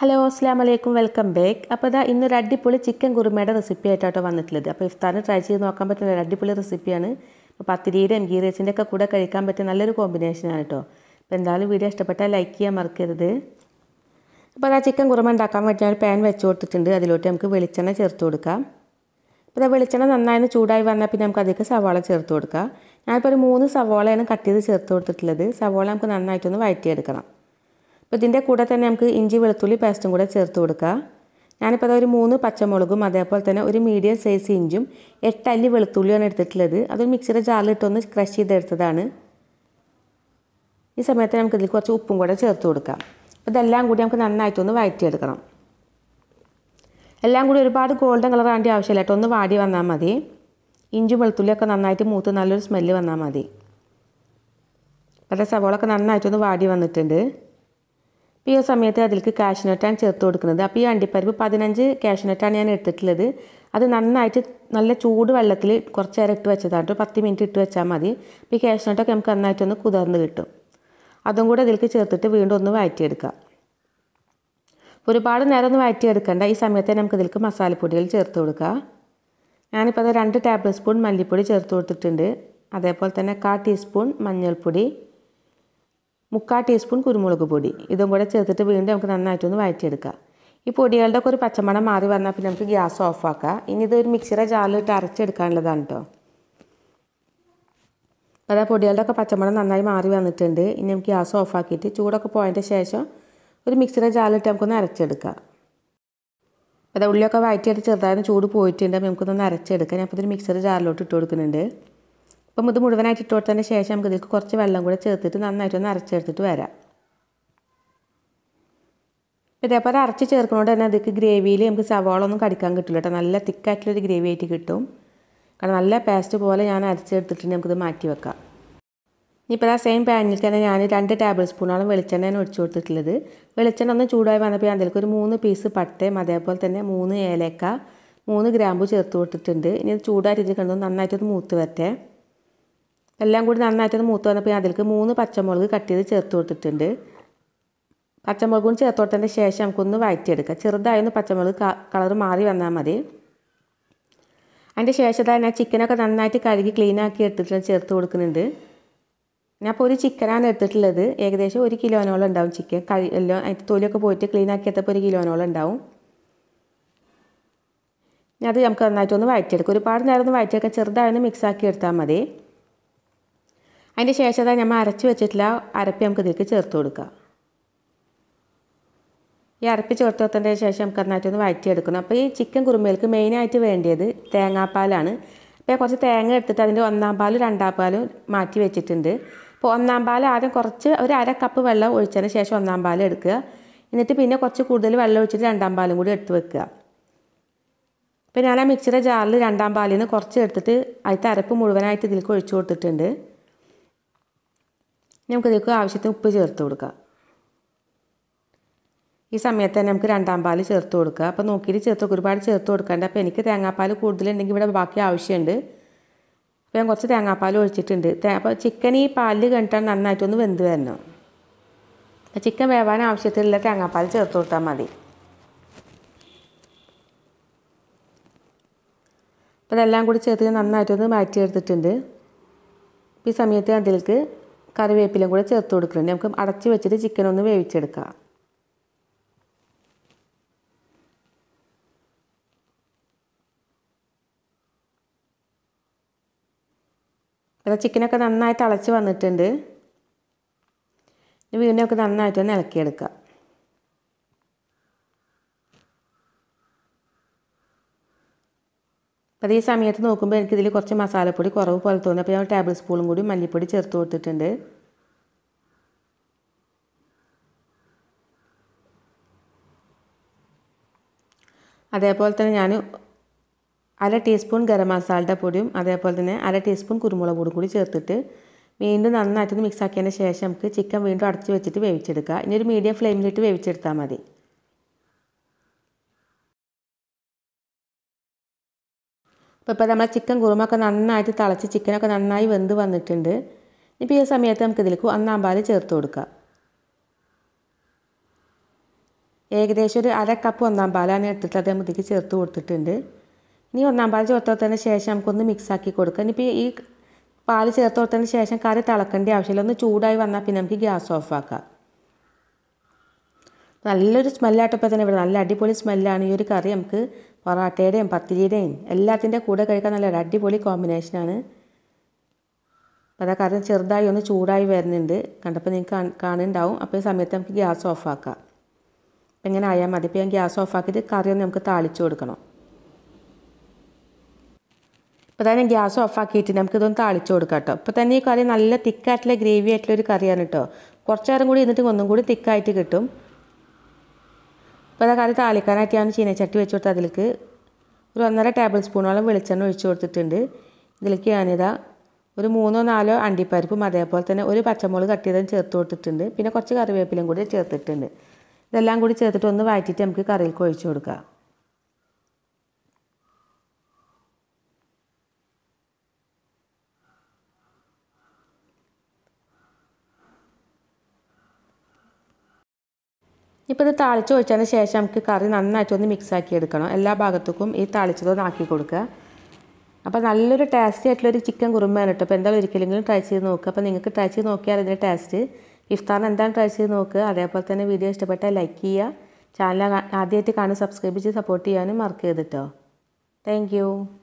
hello അസ്സാം വലൈക്കും welcome back അപ്പോൾ ഇതാ ഇന്നൊരു അടിപൊളി ചിക്കൻ കുറുമയുടെ റെസിപ്പി ആയിട്ടോ വന്നിട്ടുള്ളത് അപ്പോൾ ഇഫ്താറിന് ട്രൈ ചെയ്ത് നോക്കാൻ പറ്റുന്ന ഒരു അടിപൊളി റെസിപ്പിയാണ് അപ്പോൾ പത്തിരിയുടെയും ഗീ റൈസിൻ്റെ ഒക്കെ കൂടെ കഴിക്കാൻ പറ്റിയ നല്ലൊരു കോമ്പിനേഷനാണ് കേട്ടോ അപ്പോൾ എന്തായാലും വീഡിയോ ഇഷ്ടപ്പെട്ടാൽ ലൈക്ക് ചെയ്യാൻ മറക്കരുത് അപ്പോൾ അതാ ചിക്കൻ കുറുമ ഉണ്ടാക്കാൻ വേണ്ടി ഞാൻ ഒരു പാൻ വെച്ച് കൊടുത്തിട്ടുണ്ട് അതിലോട്ട് നമുക്ക് വെളിച്ചെണ്ണ ചേർത്ത് കൊടുക്കാം അപ്പോൾ ഇതാ വെളിച്ചെണ്ണ നന്നായി ചൂടായി വന്നാൽ പിന്നെ നമുക്ക് അതിലേക്ക് സവാള ചേർത്ത് കൊടുക്കാം ഞാനിപ്പോൾ ഒരു മൂന്ന് സവാളയാണ് കട്ട് ചെയ്ത് ചേർത്ത് കൊടുത്തിട്ടുള്ളത് സവാള നമുക്ക് നന്നായിട്ടൊന്ന് വഴറ്റിയെടുക്കണം അപ്പോൾ ഇതിൻ്റെ കൂടെ തന്നെ നമുക്ക് ഇഞ്ചി വെളുത്തുള്ളി പേസ്റ്റും കൂടെ ചേർത്ത് കൊടുക്കുക ഞാനിപ്പോൾ ഒരു മൂന്ന് പച്ചമുളകും അതേപോലെ തന്നെ ഒരു മീഡിയം സൈസ് ഇഞ്ചും എട്ട് അല്ലി വെളുത്തുള്ളിയാണ് എടുത്തിട്ടുള്ളത് അതൊരു മിക്സിയുടെ ജാറിലിട്ടൊന്ന് ക്രഷ് ചെയ്തെടുത്തതാണ് ഈ സമയത്ത് നമുക്ക് ഇതിൽ കുറച്ച് ഉപ്പും കൂടെ ചേർത്ത് കൊടുക്കാം അപ്പോൾ ഇതെല്ലാം കൂടി നമുക്ക് നന്നായിട്ടൊന്ന് വഴറ്റിയെടുക്കണം എല്ലാം കൂടി ഒരുപാട് ഗോൾഡൻ കളർ ആണ്ടി ആവശ്യമില്ല ഒന്ന് വാടി വന്നാൽ മതി ഇഞ്ചും വെളുത്തുള്ളിയൊക്കെ നന്നായിട്ട് മൂത്ത് നല്ലൊരു സ്മെല്ല് വന്നാൽ മതി അപ്പോൾ സവോളൊക്കെ നന്നായിട്ടൊന്ന് വാടി വന്നിട്ടുണ്ട് ഈ ഒരു സമയത്ത് അതിലേക്ക് കാഷ്നട്ടാണ് ചേർത്ത് കൊടുക്കുന്നത് അപ്പോൾ ഈ അണ്ടിപ്പരിപ്പ് പതിനഞ്ച് കാഷ്നട്ടാണ് ഞാൻ എടുത്തിട്ടുള്ളത് അത് നന്നായിട്ട് നല്ല ചൂട് വെള്ളത്തിൽ കുറച്ച് നേരം ഇട്ട് വെച്ചതാണ് കേട്ടോ പത്ത് മിനിറ്റ് ഇട്ട് വെച്ചാൽ മതി അപ്പോൾ ഈ കാഷ്നട്ടൊക്കെ നമുക്ക് നന്നായിട്ടൊന്ന് കുതിർന്ന് കിട്ടും അതും കൂടെ അതിലേക്ക് ചേർത്തിട്ട് വീണ്ടും ഒന്ന് വഴറ്റിയെടുക്കാം ഒരുപാട് നേരം ഒന്ന് വഴറ്റിയെടുക്കേണ്ട ഈ സമയത്ത് നമുക്ക് ഇതിലേക്ക് മസാലപ്പൊടികൾ ചേർത്ത് കൊടുക്കുക ഞാനിപ്പോൾ അത് രണ്ട് ടേബിൾ സ്പൂൺ മല്ലിപ്പൊടി ചേർത്ത് കൊടുത്തിട്ടുണ്ട് അതേപോലെ തന്നെ കാ ടീസ്പൂൺ മഞ്ഞൾപ്പൊടി മുക്കാൽ ടീസ്പൂൺ കുരുമുളക് പൊടി ഇതും കൂടെ ചേർത്തിട്ട് വീണ്ടും നമുക്ക് നന്നായിട്ടൊന്ന് വഴറ്റിയെടുക്കാം ഈ പൊടികളുടെ ഒക്കെ ഒരു പച്ചമണം മാറി വന്നാൽ പിന്നെ നമുക്ക് ഗ്യാസ് ഓഫാക്കാം ഇനി ഇത് ഒരു മിക്സിയുടെ ജാറിലിട്ട് അരച്ചെടുക്കാനുള്ളതാണ് കേട്ടോ അതാ പൊടികളുടെ ഒക്കെ പച്ചമണം നന്നായി മാറി വന്നിട്ടുണ്ട് ഇനി നമുക്ക് ഗ്യാസ് ഓഫാക്കിയിട്ട് ചൂടൊക്കെ പോയതിൻ്റെ ശേഷം ഒരു മിക്സിയുടെ ജാലിട്ട് നമുക്കൊന്ന് അരച്ചെടുക്കാം അതാ ഉള്ളിയൊക്കെ വഴറ്റിയിട്ട് ചെറുതായിട്ട് ചൂട് പോയിട്ടുണ്ട് നമുക്കൊന്ന് അരച്ചെടുക്കാം ഞാൻ അപ്പോൾ ഇതൊരു മിക്സിയുടെ ജാറിലോട്ട് ഇട്ട് കൊടുക്കുന്നുണ്ട് അപ്പം ഇത് മുഴുവനായിട്ട് ഇട്ടുകൊടുത്തതിന് ശേഷം നമുക്ക് ഇതിലേക്ക് കുറച്ച് വെള്ളം കൂടെ ചേർത്തിട്ട് നന്നായിട്ടൊന്ന് അരച്ചെടുത്തിട്ട് വരാം ഇതേപോലെ അരച്ച് ചേർക്കുന്നതുകൊണ്ട് തന്നെ അതിലേക്ക് ഗ്രേവിയിൽ നമുക്ക് സവാള ഒന്നും കടിക്കാൻ കിട്ടില്ല കേട്ടോ നല്ല തിക്കായിട്ടുള്ളൊരു ഗ്രേവി ആയിട്ട് കിട്ടും കാരണം നല്ല പേസ്റ്റ് പോലെ ഞാൻ അരച്ചെടുത്തിട്ടുണ്ട് നമുക്കിത് മാറ്റി വെക്കാം ഇനിയിപ്പോൾ ആ സെയിം പാനിൽ തന്നെ ഞാൻ രണ്ട് ടേബിൾ സ്പൂണോളം വെളിച്ചെണ്ണയാണ് ഒഴിച്ചു കൊടുത്തിട്ടുള്ളത് വെളിച്ചെണ്ണ ഒന്ന് ചൂടായി വന്നപ്പോൾ ഞാൻ അതിലേക്ക് ഒരു മൂന്ന് പീസ് പട്ടയും അതേപോലെ തന്നെ മൂന്ന് ഏലക്ക മൂന്ന് ഗ്രാമ്പു ചേർത്ത് കൊടുത്തിട്ടുണ്ട് ഇനി ഇത് ചൂടായിട്ട് കണ്ടു നന്നായിട്ടൊന്ന് മൂത്ത് വരട്ടെ എല്ലാം കൂടി നന്നായിട്ടൊന്ന് മൂത്ത് വന്നപ്പോൾ ഞാൻ അതിലേക്ക് മൂന്ന് പച്ചമുളക് കട്ട് ചെയ്ത് ചേർത്ത് കൊടുത്തിട്ടുണ്ട് പച്ചമുളകും ചേർത്ത് കൊടുത്തതിൻ്റെ ശേഷം നമുക്കൊന്ന് വഴറ്റിയെടുക്കാം ചെറുതായൊന്ന് പച്ചമുളക് കളർ മാറി വന്നാൽ മതി അതിൻ്റെ ശേഷം തന്നെ ചിക്കനൊക്കെ നന്നായിട്ട് കഴുകി ക്ലീൻ ആക്കി എടുത്തിട്ട് ചേർത്ത് കൊടുക്കുന്നുണ്ട് ഞാൻ ഒരു ചിക്കനാണ് എടുത്തിട്ടുള്ളത് ഏകദേശം ഒരു കിലോനോളം ഉണ്ടാവും ചിക്കൻ കഴി എല്ലാം അതിൻ്റെ തൊലിയൊക്കെ പോയിട്ട് ക്ലീൻ ഒരു കിലോനോളം ഉണ്ടാവും അത് നമുക്ക് നന്നായിട്ടൊന്ന് വഴറ്റിയെടുക്കും ഒരുപാട് നേരം ഒന്ന് വഴറ്റിയെടുക്കാൻ ചെറുതായൊന്ന് മിക്സ് ആക്കി എടുത്താൽ മതി അതിൻ്റെ ശേഷം അതാ നമ്മൾ അരച്ച് വെച്ചിട്ടില്ല അരപ്പി നമുക്ക് ഇതിലേക്ക് ചേർത്ത് കൊടുക്കാം ഈ അരപ്പി ചേർത്ത് വെക്കേണ്ട ശേഷം നമുക്ക് നന്നായിട്ടൊന്ന് വഴറ്റിയെടുക്കണം അപ്പോൾ ഈ ചിക്കൻ കുറുമ്പേൽക്ക് മെയിനായിട്ട് വേണ്ടിയത് തേങ്ങാപ്പാലാണ് അപ്പോൾ കുറച്ച് തേങ്ങ എടുത്തിട്ട് അതിൻ്റെ ഒന്നാം പാലും രണ്ടാം പാലും മാറ്റി വെച്ചിട്ടുണ്ട് അപ്പോൾ ഒന്നാം പാൽ ആദ്യം കുറച്ച് ഒരു അര കപ്പ് വെള്ളം ഒഴിച്ചതിന് ശേഷം ഒന്നാം പാൽ എടുക്കുക എന്നിട്ട് പിന്നെ കുറച്ച് കൂടുതൽ വെള്ളം ഒഴിച്ചിട്ട് രണ്ടാം പാലും കൂടി എടുത്ത് വെക്കുക അപ്പോൾ ഞാൻ ആ മിക്സിയുടെ ജാറിൽ രണ്ടാം പാലിൽ നിന്ന് കുറച്ച് എടുത്തിട്ട് അതിൽ അരപ്പ് മുഴുവനായിട്ട് ഇതിലേക്ക് ഒഴിച്ചു കൊടുത്തിട്ടുണ്ട് നമുക്കിതിലേക്ക് ആവശ്യത്തിന് ഉപ്പ് ചേർത്ത് കൊടുക്കാം ഈ സമയത്ത് തന്നെ നമുക്ക് രണ്ടാം പാൽ ചേർത്ത് കൊടുക്കുക അപ്പോൾ നോക്കിയിട്ട് ചേർത്ത് കൊടുക്കുക ഒരുപാട് ചേർത്ത് കൊടുക്കേണ്ട അപ്പോൾ എനിക്ക് തേങ്ങാപ്പാൽ കൂടുതലുണ്ടെങ്കിൽ ഇവിടെ ബാക്കി ആവശ്യമുണ്ട് അപ്പോൾ ഞാൻ കുറച്ച് തേങ്ങാപ്പാൽ ഒഴിച്ചിട്ടുണ്ട് അപ്പോൾ ചിക്കൻ ഈ പാലിൽ കണ്ടിട്ടാണ് നന്നായിട്ടൊന്ന് വെന്ത് വരണം അപ്പോൾ ചിക്കൻ വേവാൻ ആവശ്യത്തിലുള്ള തേങ്ങാപ്പാൽ ചേർത്ത് കൊടുത്താൽ മതി അപ്പോൾ ഇതെല്ലാം കൂടി ചേർത്ത് നന്നായിട്ടൊന്ന് മാറ്റി എടുത്തിട്ടുണ്ട് ഈ സമയത്ത് അതിലേക്ക് കറിവേപ്പിലും കൂടെ ചേർത്ത് കൊടുക്കുന്നുണ്ട് നമുക്ക് അടച്ച് വെച്ചിട്ട് ചിക്കൻ ഒന്ന് വേവിച്ചെടുക്കാം അപ്പോൾ ചിക്കനൊക്കെ നന്നായി അളച്ച് വന്നിട്ടുണ്ട് വീണ്ടും ഒക്കെ നന്നായിട്ട് ഒന്ന് ഇളക്കിയെടുക്കുക അപ്പോൾ ഈ സമയത്ത് നോക്കുമ്പോൾ എനിക്കിതിൽ കുറച്ച് മസാലപ്പൊടി കുറവ് പോലെ തോന്നി അപ്പോൾ ഞാൻ ഒരു ടേബിൾ സ്പൂണും കൂടി മല്ലിപ്പൊടി ചേർത്ത് കൊടുത്തിട്ടുണ്ട് അതേപോലെ തന്നെ ഞാൻ അര ടീസ്പൂൺ ഗരം മസാലയുടെ പൊടിയും അതേപോലെ തന്നെ അര ടീസ്പൂൺ കുരുമുളക് പൊടി കൂടി ചേർത്തിട്ട് വീണ്ടും നന്നായിട്ടൊന്ന് മിക്സ് ആക്കിയതിന് ശേഷം നമുക്ക് ചിക്കൻ വീണ്ടും അടച്ച് വെച്ചിട്ട് വേവിച്ചെടുക്കുക ഇനി ഒരു മീഡിയം ഫ്ലെയിമിലിട്ട് വേവിച്ചെടുത്താൽ മതി അപ്പോൾ ഇപ്പോൾ നമ്മളെ ചിക്കൻ കുറുമൊക്കെ നന്നായിട്ട് തിളച്ച് ചിക്കനൊക്കെ നന്നായി വെന്ത് വന്നിട്ടുണ്ട് ഇപ്പോൾ ഈ സമയത്ത് നമുക്ക് ഇതിലേക്ക് ഒന്നാം പാൽ ചേർത്ത് കൊടുക്കാം ഏകദേശം ഒരു അര കപ്പ് ഒന്നാം പാലാണ് എടുത്തിട്ട് നമ്മൾ ഇതിലേക്ക് ചേർത്ത് കൊടുത്തിട്ടുണ്ട് ഇനി ഒന്നാം പാൽ ചേർത്തോത്തതിന് ശേഷം നമുക്കൊന്ന് മിക്സാക്കി കൊടുക്കാം ഇനിയിപ്പോൾ ഈ പാല് ചേർത്ത് കൊടുത്തതിന് ശേഷം കറി തിളക്കേണ്ട ആവശ്യമില്ല ഒന്ന് ചൂടായി വന്നാൽ പിന്നെ നമുക്ക് ഗ്യാസ് ഓഫാക്കാം നല്ലൊരു സ്മെല്ലായിട്ടപ്പോൾ തന്നെ ഇവിടെ നല്ല അടിപൊളി സ്മെല്ലാണ് ഈ ഒരു കറി നമുക്ക് പൊറാട്ടയുടെയും പത്തിരിയുടെയും എല്ലാത്തിൻ്റെ കൂടെ കഴിക്കാൻ നല്ല ഒരു അടിപൊളി കോമ്പിനേഷനാണ് അപ്പോൾ അതാ കാരണം ചെറുതായി ഒന്ന് ചൂടായി വരുന്നുണ്ട് കണ്ടപ്പോൾ നിങ്ങൾക്ക് കാണുന്നുണ്ടാവും അപ്പോൾ ഈ സമയത്ത് നമുക്ക് ഗ്യാസ് ഓഫാക്കാം അപ്പം എങ്ങനെ ആയാൽ മതി ഇപ്പോൾ ഞാൻ ഗ്യാസ് ഓഫാക്കിയിട്ട് കറി ഒന്ന് നമുക്ക് താളിച്ചു കൊടുക്കണം ഇപ്പോൾ തന്നെ ഗ്യാസ് ഓഫാക്കിയിട്ട് നമുക്കിതൊന്ന് താളിച്ചു കൊടുക്കാം കേട്ടോ ഇപ്പോൾ തന്നെ ഈ കറി നല്ല തിക്കായിട്ടുള്ള ഗ്രേവി ആയിട്ടുള്ളൊരു ഒരു കറിയാണ് കേട്ടോ കുറച്ച് നേരം കൂടി ഇന്നിട്ട് ഒന്നും കൂടി തിക്കായിട്ട് കിട്ടും അപ്പോൾ തക്കാളി താളിക്കാനായിട്ട് ഞാൻ ചീനച്ചട്ടി വെച്ച് കൊടുത്ത് അതിലേക്ക് ഒരു ഒന്നര ടേബിൾ സ്പൂണോളം വെളിച്ചെണ്ണ ഒഴിച്ച് കൊടുത്തിട്ടുണ്ട് ഇതിലേക്ക് ഞാനിതാ ഒരു മൂന്നോ നാലോ അണ്ടിപ്പരിപ്പും അതേപോലെ തന്നെ ഒരു പച്ചമുളക് കട്ട് ചെയ്തും ചേർത്ത് കൊടുത്തിട്ടുണ്ട് പിന്നെ കുറച്ച് കറിവേപ്പിലയും കൂടി ചേർത്തിട്ടുണ്ട് ഇതെല്ലാം കൂടി ചേർത്തിട്ട് ഒന്ന് വഴറ്റിയിട്ട് നമുക്ക് കറിയിലേക്ക് ഒഴിച്ചു കൊടുക്കാം ഇപ്പോൾ ഇത് താളിച്ച് ഒഴിച്ചതിന് ശേഷം നമുക്ക് കറി നന്നായിട്ട് മിക്സ് മിക്സാക്കി എടുക്കണം എല്ലാ ഭാഗത്തേക്കും ഈ താളിച്ചതൊന്ന് ആക്കി കൊടുക്കുക അപ്പോൾ നല്ലൊരു ടേസ്റ്റി ആയിട്ടുള്ളൊരു ചിക്കൻ കുറുമയാണ് കേട്ടോ അപ്പോൾ എന്തായാലും ഒരിക്കലെങ്കിലും ട്രൈ ചെയ്ത് നോക്കുക അപ്പോൾ നിങ്ങൾക്ക് ട്രൈ ചെയ്ത് നോക്കിയാൽ അതിൻ്റെ ടേസ്റ്റ് ഇഫ്താറിന് എന്താണ് ട്രൈ ചെയ്ത് നോക്കുക അതേപോലെ തന്നെ വീഡിയോ ഇഷ്ടപ്പെട്ടാൽ ലൈക്ക് ചെയ്യുക ചാനൽ ആദ്യമായിട്ട് കാണും സബ്സ്ക്രൈബ് ചെയ്ത് സപ്പോർട്ട് ചെയ്യാനും മറക്കരുത് കേട്ടോ താങ്ക്